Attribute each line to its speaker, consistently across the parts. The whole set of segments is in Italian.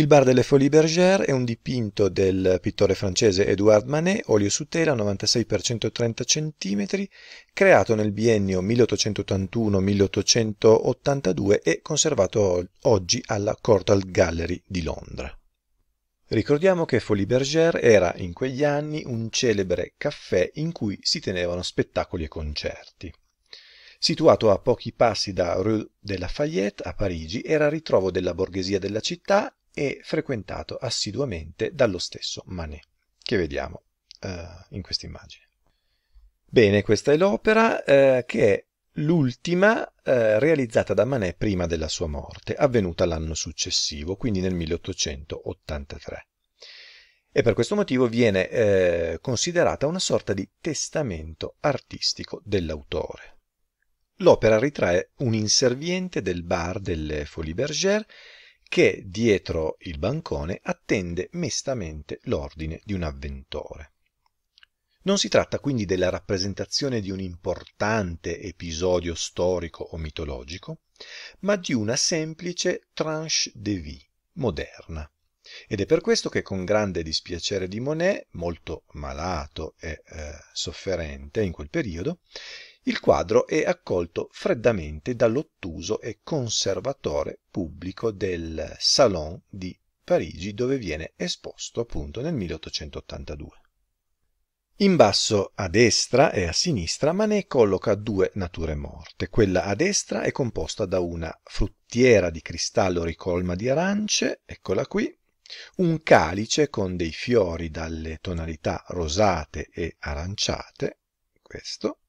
Speaker 1: Il bar delle Folies Bergère è un dipinto del pittore francese Edouard Manet, olio su tela 96 x 130 cm, creato nel biennio 1881-1882 e conservato oggi alla Courtauld Gallery di Londra. Ricordiamo che Folies Bergère era in quegli anni un celebre caffè in cui si tenevano spettacoli e concerti. Situato a pochi passi da Rue de la Fayette a Parigi, era ritrovo della borghesia della città e frequentato assiduamente dallo stesso Manet, che vediamo eh, in questa immagine. Bene, questa è l'opera eh, che è l'ultima eh, realizzata da Manet prima della sua morte, avvenuta l'anno successivo, quindi nel 1883. E per questo motivo viene eh, considerata una sorta di testamento artistico dell'autore. L'opera ritrae un inserviente del bar delle Folies Bergère che dietro il bancone attende mestamente l'ordine di un avventore. Non si tratta quindi della rappresentazione di un importante episodio storico o mitologico, ma di una semplice tranche de vie moderna. Ed è per questo che con grande dispiacere di Monet, molto malato e eh, sofferente in quel periodo, il quadro è accolto freddamente dall'ottuso e conservatore pubblico del Salon di Parigi, dove viene esposto appunto nel 1882. In basso a destra e a sinistra Manet colloca due nature morte. Quella a destra è composta da una fruttiera di cristallo ricolma di arance, eccola qui, un calice con dei fiori dalle tonalità rosate e aranciate, questo,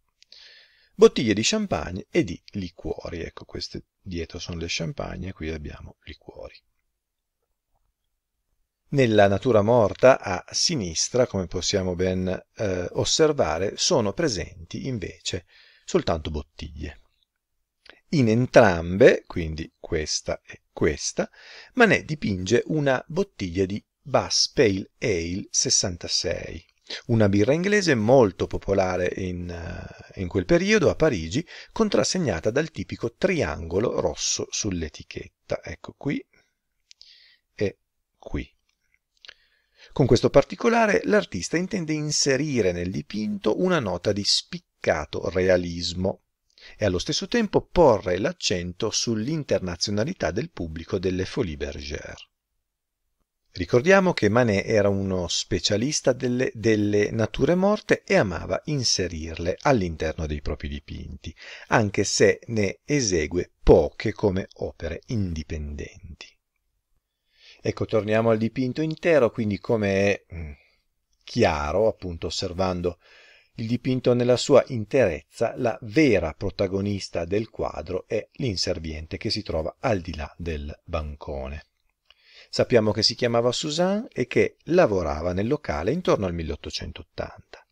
Speaker 1: bottiglie di champagne e di liquori. Ecco, queste dietro sono le champagne, e qui abbiamo liquori. Nella natura morta a sinistra, come possiamo ben eh, osservare, sono presenti invece soltanto bottiglie. In entrambe, quindi questa e questa, Manet dipinge una bottiglia di Bass Pale Ale 66. Una birra inglese molto popolare in, eh, in quel periodo a Parigi, contrassegnata dal tipico triangolo rosso sull'etichetta. Ecco qui e qui. Con questo particolare l'artista intende inserire nel dipinto una nota di spiccato realismo e allo stesso tempo porre l'accento sull'internazionalità del pubblico delle Folies Bergère. Ricordiamo che Manet era uno specialista delle, delle, nature morte e amava inserirle all'interno dei propri dipinti, anche se ne esegue poche come opere indipendenti. Ecco, torniamo al dipinto intero, quindi come è mm, chiaro, appunto osservando il dipinto nella sua interezza, la vera protagonista del quadro è l'inserviente che si trova al di là del bancone. Sappiamo che si chiamava Suzanne e che lavorava nel locale intorno al 1880.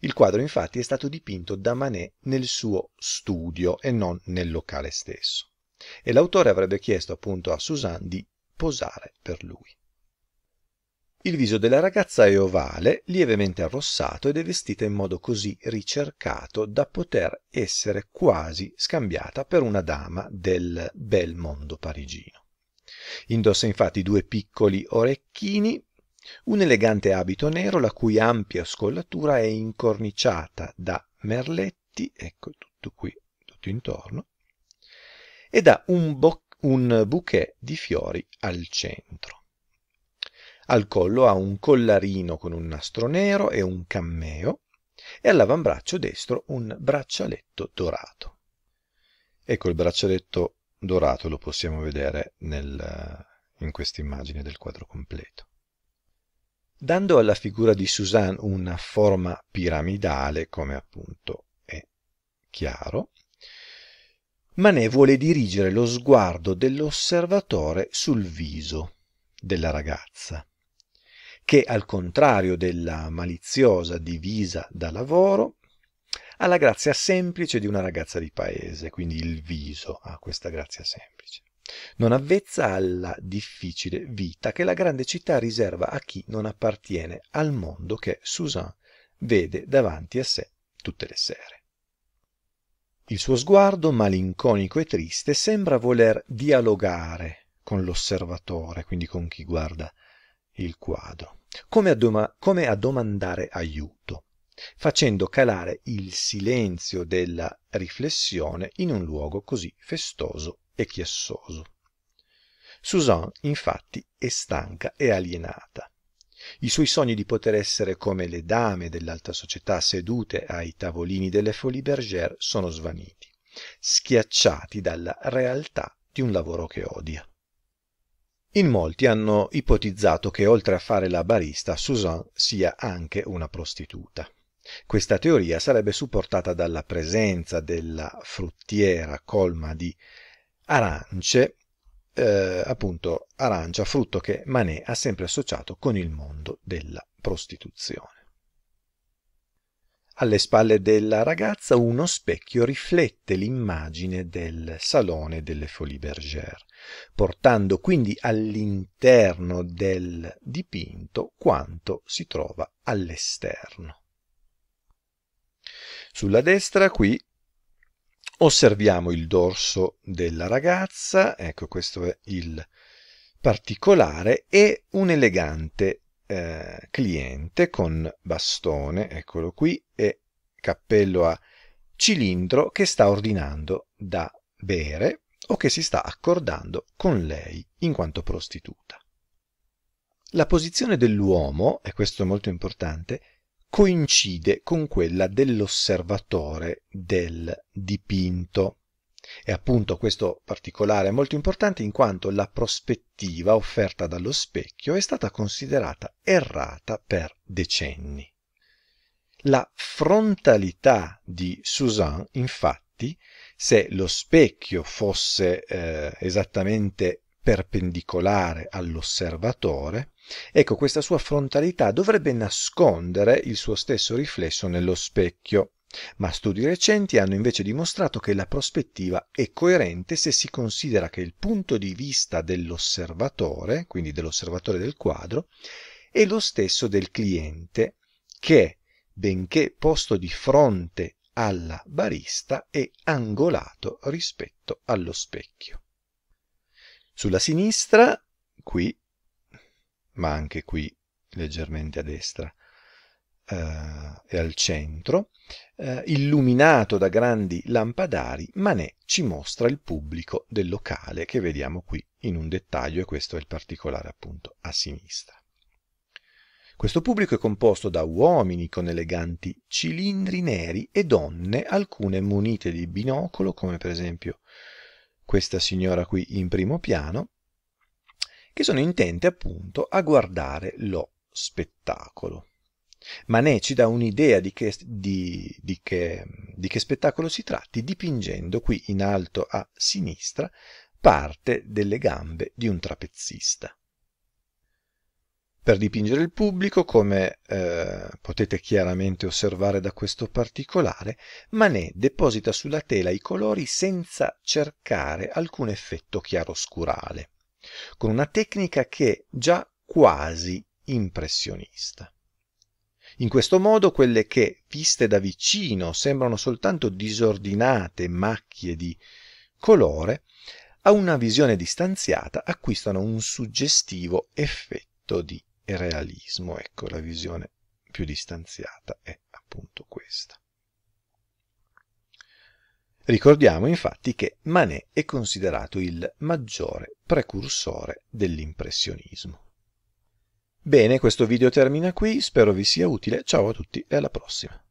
Speaker 1: Il quadro infatti è stato dipinto da Manet nel suo studio e non nel locale stesso e l'autore avrebbe chiesto appunto a Suzanne di posare per lui. Il viso della ragazza è ovale, lievemente arrossato ed è vestita in modo così ricercato da poter essere quasi scambiata per una dama del bel mondo parigino indossa infatti due piccoli orecchini un elegante abito nero la cui ampia scollatura è incorniciata da merletti ecco tutto qui tutto intorno, e da un bouquet di fiori al centro al collo ha un collarino con un nastro nero e un cammeo e all'avambraccio destro un braccialetto dorato ecco il braccialetto dorato lo possiamo vedere nel, in questa immagine del quadro completo. Dando alla figura di Suzanne una forma piramidale, come appunto è chiaro, Manet vuole dirigere lo sguardo dell'osservatore sul viso della ragazza, che al contrario della maliziosa divisa da lavoro alla grazia semplice di una ragazza di paese, quindi il viso ha questa grazia semplice. Non avvezza alla difficile vita che la grande città riserva a chi non appartiene al mondo che Suzanne vede davanti a sé tutte le sere. Il suo sguardo malinconico e triste sembra voler dialogare con l'osservatore, quindi con chi guarda il quadro, come a, doma- come a domandare aiuto facendo calare il silenzio della riflessione in un luogo così festoso e chiassoso suzanne infatti è stanca e alienata i suoi sogni di poter essere come le dame dell'alta società sedute ai tavolini delle folies bergère sono svaniti schiacciati dalla realtà di un lavoro che odia in molti hanno ipotizzato che oltre a fare la barista suzanne sia anche una prostituta questa teoria sarebbe supportata dalla presenza della fruttiera colma di arance, eh, appunto arancia, frutto che Manet ha sempre associato con il mondo della prostituzione. Alle spalle della ragazza uno specchio riflette l'immagine del salone delle Folies Bergère, portando quindi all'interno del dipinto quanto si trova all'esterno. Sulla destra qui osserviamo il dorso della ragazza, ecco questo è il particolare, e un elegante eh, cliente con bastone, eccolo qui, e cappello a cilindro che sta ordinando da bere o che si sta accordando con lei in quanto prostituta. La posizione dell'uomo, e questo è molto importante, coincide con quella dell'osservatore del dipinto. E appunto questo particolare è molto importante in quanto la prospettiva offerta dallo specchio è stata considerata errata per decenni. La frontalità di Suzanne, infatti, se lo specchio fosse eh, esattamente perpendicolare all'osservatore, Ecco, questa sua frontalità dovrebbe nascondere il suo stesso riflesso nello specchio, ma studi recenti hanno invece dimostrato che la prospettiva è coerente se si considera che il punto di vista dell'osservatore, quindi dell'osservatore del quadro, è lo stesso del cliente che, benché posto di fronte alla barista, è angolato rispetto allo specchio. Sulla sinistra, qui, ma anche qui leggermente a destra eh, e al centro, eh, illuminato da grandi lampadari, Manet ci mostra il pubblico del locale che vediamo qui in un dettaglio e questo è il particolare appunto a sinistra. Questo pubblico è composto da uomini con eleganti cilindri neri e donne, alcune munite di binocolo, come per esempio questa signora qui in primo piano, che sono intente appunto a guardare lo spettacolo. Manè ci dà un'idea di che, di, di, che, di che, spettacolo si tratti dipingendo qui in alto a sinistra parte delle gambe di un trapezzista. Per dipingere il pubblico, come eh, potete chiaramente osservare da questo particolare, Manè deposita sulla tela i colori senza cercare alcun effetto chiaroscurale con una tecnica che è già quasi impressionista. In questo modo quelle che, viste da vicino, sembrano soltanto disordinate macchie di colore, a una visione distanziata acquistano un suggestivo effetto di realismo. Ecco, la visione più distanziata è appunto questa. Ricordiamo infatti che Manet è considerato il maggiore precursore dell'impressionismo. Bene, questo video termina qui, spero vi sia utile, ciao a tutti e alla prossima.